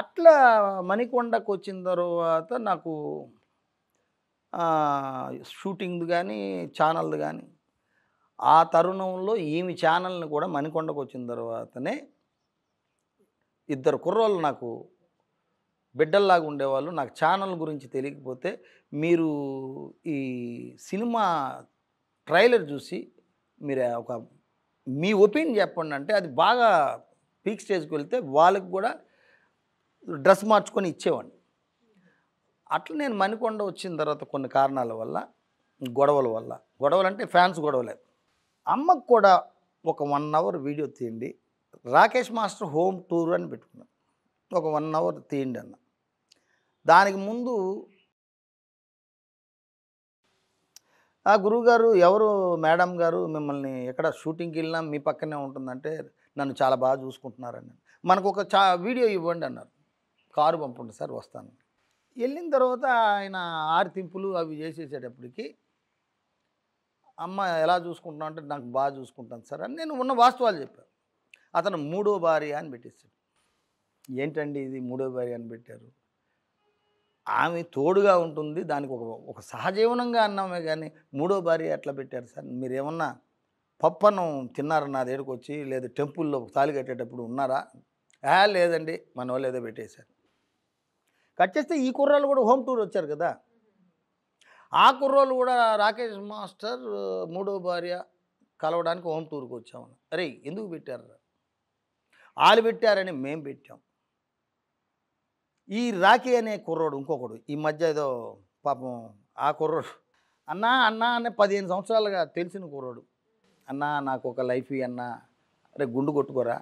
అట్లా మణికొండకు వచ్చిన తర్వాత నాకు షూటింగ్ కానీ ఛానల్ది కానీ ఆ తరుణంలో ఏమి ఛానల్ని కూడా మణికొండకు వచ్చిన తర్వాతనే ఇద్దరు కుర్రోళ్ళు నాకు బిడ్డల్లాగా ఉండేవాళ్ళు నాకు ఛానల్ గురించి తెలియకపోతే మీరు ఈ సినిమా ట్రైలర్ చూసి మీరు ఒక మీ ఒపీనియన్ చెప్పండి అంటే అది బాగా పీక్ స్టేజ్కి వెళ్తే వాళ్ళకి కూడా డ్రెస్ మార్చుకొని ఇచ్చేవాడిని అట్లా నేను మణికొండ వచ్చిన తర్వాత కొన్ని కారణాల వల్ల గొడవల వల్ల గొడవలు అంటే ఫ్యాన్స్ గొడవలే అమ్మకు కూడా ఒక వన్ అవర్ వీడియో తీయండి రాకేష్ మాస్టర్ హోమ్ టూర్ అని పెట్టుకున్నాను ఒక వన్ అవర్ తీయండి అన్న దానికి ముందు ఆ గురువుగారు ఎవరు మేడం గారు మిమ్మల్ని ఎక్కడ షూటింగ్కి వెళ్ళినా మీ పక్కనే ఉంటుందంటే నన్ను చాలా బాగా చూసుకుంటున్నారని మనకు ఒక చా వీడియో ఇవ్వండి అన్నారు కారు పంపండి సార్ వస్తాను వెళ్ళిన తర్వాత ఆయన ఆర్తింపులు అవి చేసేసేటప్పటికి అమ్మ ఎలా చూసుకుంటున్నా అంటే నాకు బాగా చూసుకుంటాను సార్ అని నేను ఉన్న వాస్తవాలు చెప్పాను అతను మూడో భార్య అని పెట్టేశాడు ఏంటండి ఇది మూడో భార్య అని పెట్టారు ఆమె తోడుగా ఉంటుంది దానికి ఒక ఒక సహజీవనంగా అన్నామే కానీ మూడో భార్య ఎట్లా పెట్టారు సార్ మీరేమన్నా పప్పను తిన్నారా నా దగ్గరకు వచ్చి లేదా టెంపుల్లో తాళి కట్టేటప్పుడు ఉన్నారా లేదండి మన వాళ్ళు ఏదో పెట్టేశారు కట్ చేస్తే ఈ కుర్రాళ్ళు కూడా హోమ్ టూర్ వచ్చారు కదా ఆ కుర్రోళ్ళు కూడా రాకేష్ మాస్టర్ మూడో భార్య కలవడానికి హోమ్ టూర్కి వచ్చామని అరే ఎందుకు పెట్టారు వాళ్ళు పెట్టారని మేము పెట్టాం ఈ రాఖీ అనే కుర్రోడు ఇంకొకడు ఈ మధ్య ఏదో పాపం ఆ కుర్రోడు అన్నా అన్నా అనే పదిహేను సంవత్సరాలుగా తెలిసిన కుర్రోడు అన్నా నాకు ఒక లైఫ్ అన్నా అరే గుండు కొట్టుకోరా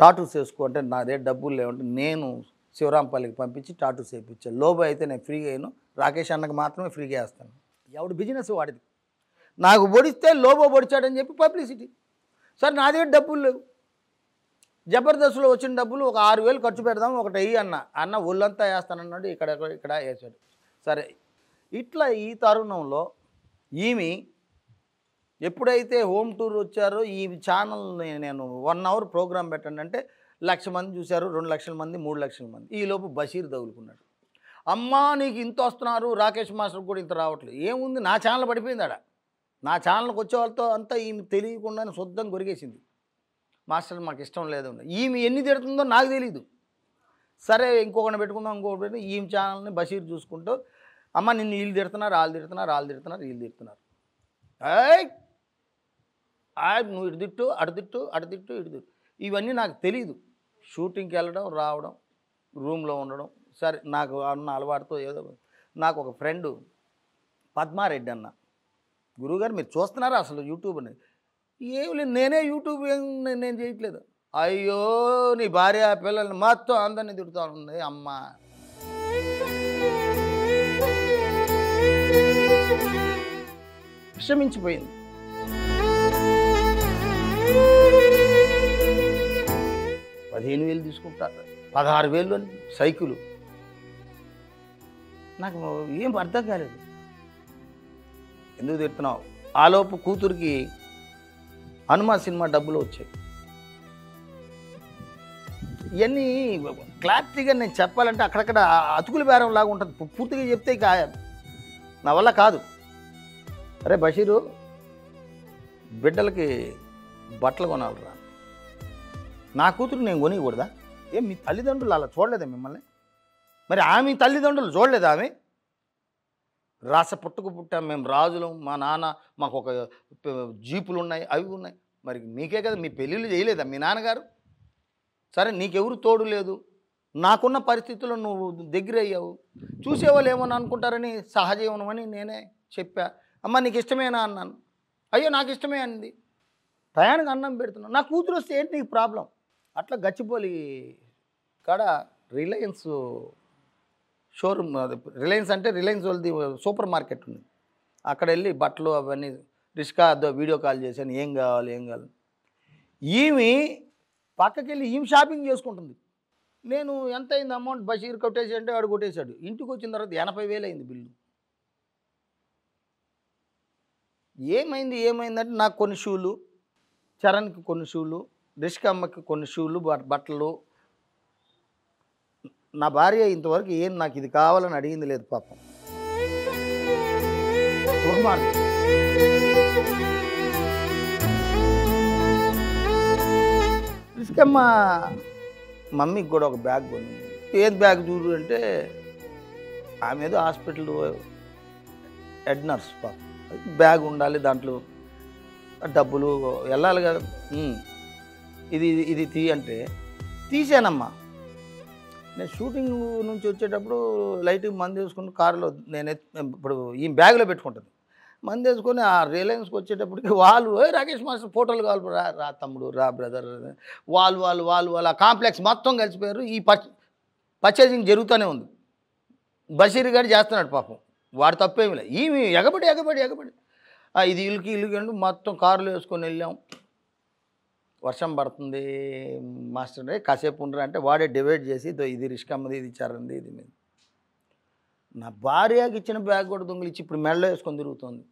టాటూస్ వేసుకో అంటే నా దగ్గర డబ్బులు లేవంటే నేను శివరాంపల్లికి పంపించి టాటూ చేయించాను లోబో అయితే నేను ఫ్రీగా అయ్యాను రాకేష్ అన్నకు మాత్రమే ఫ్రీగా వేస్తాను ఎవడు బిజినెస్ వాడిది నాకు పొడిస్తే లోబో పొడిచాడని చెప్పి పబ్లిసిటీ సార్ నా దగ్గర డబ్బులు లేవు జబర్దస్త్లో వచ్చిన డబ్బులు ఒక ఆరు వేలు ఖర్చు పెడదాం ఒకటి అయ్యి అన్న అన్న ఒళ్ళంతా వేస్తానన్నాడు ఇక్కడ ఇక్కడ వేసాడు సరే ఇట్లా ఈ తరుణంలో ఈమె ఎప్పుడైతే హోమ్ టూర్ వచ్చారో ఈ ఛానల్ని నేను వన్ అవర్ ప్రోగ్రామ్ పెట్టండి అంటే లక్ష మంది చూశారు రెండు లక్షల మంది మూడు లక్షల మంది ఈలోపు బషీర్ తగులుకున్నాడు అమ్మా నీకు ఇంత వస్తున్నారు రాకేష్ మాస్టర్ కూడా ఇంత రావట్లేదు ఏముంది నా ఛానల్ పడిపోయింది ఆడ నా ఛానల్కి వచ్చే వాళ్ళతో అంతా ఈమె తెలియకుండానే శుద్ధం కొరిగేసింది మాస్టర్ మాకు ఇష్టం లేదు ఈమె ఎన్ని తిడుతుందో నాకు తెలియదు సరే ఇంకొకటి పెట్టుకుందాం ఇంకొకటి ఈమె ఛానల్ని బషీర్ చూసుకుంటూ అమ్మ నిన్ను వీళ్ళు తిడుతున్నారు వాళ్ళు తిడుతున్నారు వాళ్ళు తిడుతున్నారు వీళ్ళు తిడుతున్నారు నువ్వు ఇటు తిట్టు అటు తిట్టు అటు తిట్టు ఇటు తిట్టు ఇవన్నీ నాకు తెలియదు షూటింగ్కి వెళ్ళడం రావడం రూమ్లో ఉండడం సరే నాకు అన్న అలవాటుతో ఏదో నాకు ఒక ఫ్రెండు పద్మారెడ్డి అన్న గురువుగారు మీరు చూస్తున్నారా అసలు యూట్యూబ్ అనేది ఏమి లేదు నేనే యూట్యూబ్ నేను చేయట్లేదు అయ్యో నీ భార్య పిల్లల్ని మొత్తం అందరినీ తిడుతూ ఉంది అమ్మ విషమించిపోయింది పదిహేను వేలు తీసుకుంటారు పదహారు వేలు అని సైకిలు నాకు ఏం అర్థం కాలేదు ఎందుకు తిడుతున్నావు ఆలోపు కూతురికి హనుమా సినిమా డబ్బులు వచ్చాయి ఇవన్నీ క్లారిటీగా నేను చెప్పాలంటే అక్కడక్కడ అతుకుల బేరం లాగా ఉంటుంది పూర్తిగా చెప్తే ఇక నా వల్ల కాదు అరే బషీరు బిడ్డలకి బట్టలు కొనాలరా నా కూతురు నేను కొనియకూడదా ఏం మీ తల్లిదండ్రులు అలా చూడలేదా మిమ్మల్ని మరి ఆమె తల్లిదండ్రులు చూడలేదా ఆమె రాస పుట్టుకు పుట్టాం మేము రాజులు మా నాన్న మాకు ఒక జీపులు ఉన్నాయి అవి ఉన్నాయి మరి మీకే కదా మీ పెళ్ళిళ్ళు చేయలేదా మీ నాన్నగారు సరే నీకెవరు తోడు లేదు నాకున్న పరిస్థితుల్లో నువ్వు దగ్గర అయ్యావు చూసేవాళ్ళు ఏమని అనుకుంటారని సహజీవనం అని నేనే చెప్పా అమ్మ నీకు ఇష్టమేనా అన్నాను అయ్యో నాకు ఇష్టమే అంది టయానికి అన్నం పెడుతున్నాను నా కూతురు వస్తే ఏంటి నీకు ప్రాబ్లం అట్లా గచ్చిపోలి కాడ రిలయన్స్ షోరూమ్ రిలయన్స్ అంటే రిలయన్స్ వాళ్ళది సూపర్ మార్కెట్ ఉంది అక్కడ వెళ్ళి బట్టలు అవన్నీ రిష్కా వీడియో కాల్ చేశాను ఏం కావాలి ఏం కావాలి ఈమె పక్కకెళ్ళి ఈమె షాపింగ్ చేసుకుంటుంది నేను ఎంత అయింది అమౌంట్ బషీర్ కొట్టేసి అంటే వాడు కొట్టేశాడు ఇంటికి వచ్చిన తర్వాత ఎనభై వేలు అయింది బిల్లు ఏమైంది ఏమైందంటే నాకు కొన్ని షూలు చరణ్కి కొన్ని షూలు రిష్క అమ్మకి కొన్ని షూలు బట్టలు నా భార్య ఇంతవరకు ఏం నాకు ఇది కావాలని అడిగింది లేదు పాపం దుర్మార్గం మమ్మీకి కూడా ఒక బ్యాగ్ కొన్ని ఏది బ్యాగ్ చూడు అంటే ఆమె ఏదో హాస్పిటల్ హెడ్ నర్స్ పాపం బ్యాగ్ ఉండాలి దాంట్లో డబ్బులు వెళ్ళాలి కదా ఇది ఇది తీ అంటే తీసానమ్మా నేను షూటింగ్ నుంచి వచ్చేటప్పుడు లైట్ మంది వేసుకుని కారులో నేను ఇప్పుడు ఈ బ్యాగ్లో పెట్టుకుంటుంది మంది వేసుకొని ఆ రిలయన్స్కి వచ్చేటప్పటికి వాళ్ళు రాకేష్ మాస్టర్ ఫోటోలు కావాలి రా రా తమ్ముడు రా బ్రదర్ వాళ్ళు వాళ్ళు వాళ్ళు వాళ్ళు ఆ కాంప్లెక్స్ మొత్తం కలిసిపోయారు ఈ పర్చేజింగ్ జరుగుతూనే ఉంది బషీర్ గారు చేస్తున్నాడు పాపం వాడు తప్పేమి లేదు ఈమె ఎగబడి ఎగబడి ఎగబడి ఇది ఇల్లుకి ఇల్లుకి మొత్తం కారులో వేసుకొని వెళ్ళాం వర్షం పడుతుంది మాస్టర్ కాసేపు ఉండరు అంటే వాడే డివైడ్ చేసి ఇది రిస్క్ అమ్మది ఇది చరంది ఇది మీద నా భార్యకి ఇచ్చిన బ్యాగ్ కూడా దొంగలిచ్చి ఇప్పుడు మెడలో వేసుకొని తిరుగుతుంది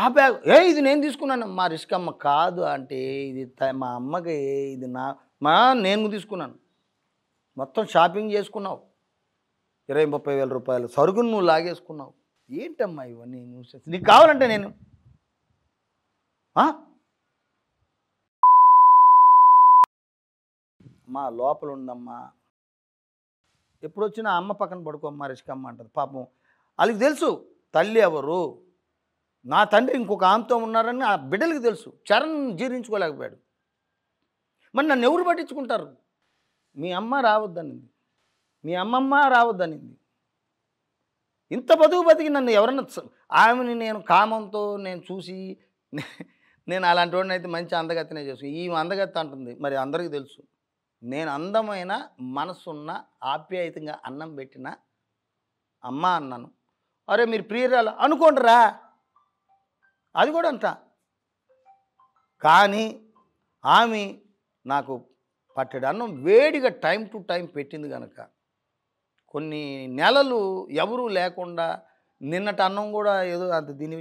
ఆ బ్యాగ్ ఏ ఇది నేను తీసుకున్నాను మా రిస్క్ అమ్మ కాదు అంటే ఇది మా అమ్మకి ఇది నా మా నేను తీసుకున్నాను మొత్తం షాపింగ్ చేసుకున్నావు ఇరవై ముప్పై వేల రూపాయలు సరుకును నువ్వు లాగేసుకున్నావు ఏంటమ్మా ఇవన్నీ న్యూస్ నీకు కావాలంటే నేను మా లోపల ఉందమ్మా ఎప్పుడు వచ్చినా అమ్మ పక్కన పడుకోమ్మా రిష్కమ్మ అంటది పాపం వాళ్ళకి తెలుసు తల్లి ఎవరు నా తండ్రి ఇంకొక ఆమెతో ఉన్నారని ఆ బిడ్డలకి తెలుసు చరణ్ జీర్ణించుకోలేకపోయాడు మరి నన్ను ఎవరు పట్టించుకుంటారు మీ అమ్మ రావద్దనింది మీ అమ్మమ్మ రావద్దనింది ఇంత బతుకు బతికి నన్ను ఎవరన్నా ఆమెని నేను కామంతో నేను చూసి నేను అలాంటి వాడిని అయితే మంచి అందగత్తనే చేసుకుని ఈ అందగత్త అంటుంది మరి అందరికీ తెలుసు నేను అందమైన మనసున్న ఆప్యాయతంగా అన్నం పెట్టిన అమ్మ అన్నాను అరే మీరు ప్రియురాలు అనుకోండిరా అది కూడా అంట కానీ ఆమె నాకు పట్టెడు అన్నం వేడిగా టైం టు టైం పెట్టింది కనుక కొన్ని నెలలు ఎవరూ లేకుండా నిన్నటి అన్నం కూడా ఏదో అంత దీని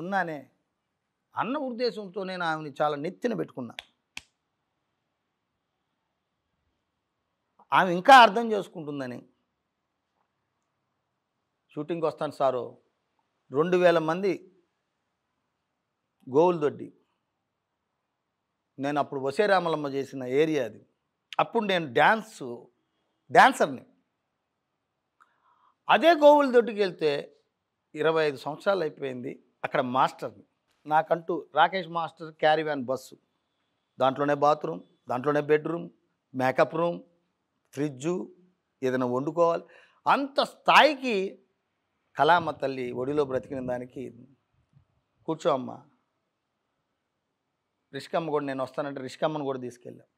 ఉన్నానే అన్న ఉద్దేశంతో నేను ఆమెని చాలా నెత్తిన పెట్టుకున్నా ఆమె ఇంకా అర్థం చేసుకుంటుందని షూటింగ్కి వస్తాను సారు రెండు వేల మంది గోవులు దొడ్డి నేను అప్పుడు వసేరామలమ్మ చేసిన ఏరియా అది అప్పుడు నేను డ్యాన్స్ డ్యాన్సర్ని అదే గోవుల దొడ్డికి వెళ్తే ఇరవై ఐదు సంవత్సరాలు అయిపోయింది అక్కడ మాస్టర్ని నాకంటూ రాకేష్ మాస్టర్ క్యారీవ్యాన్ బస్సు దాంట్లోనే బాత్రూమ్ దాంట్లోనే బెడ్రూమ్ మేకప్ రూమ్ ఫ్రిడ్జు ఏదైనా వండుకోవాలి అంత స్థాయికి కళామ తల్లి ఒడిలో బ్రతికిన దానికి కూర్చో రిషికమ్మ కూడా నేను వస్తానంటే రిషికమ్మను కూడా తీసుకెళ్ళాను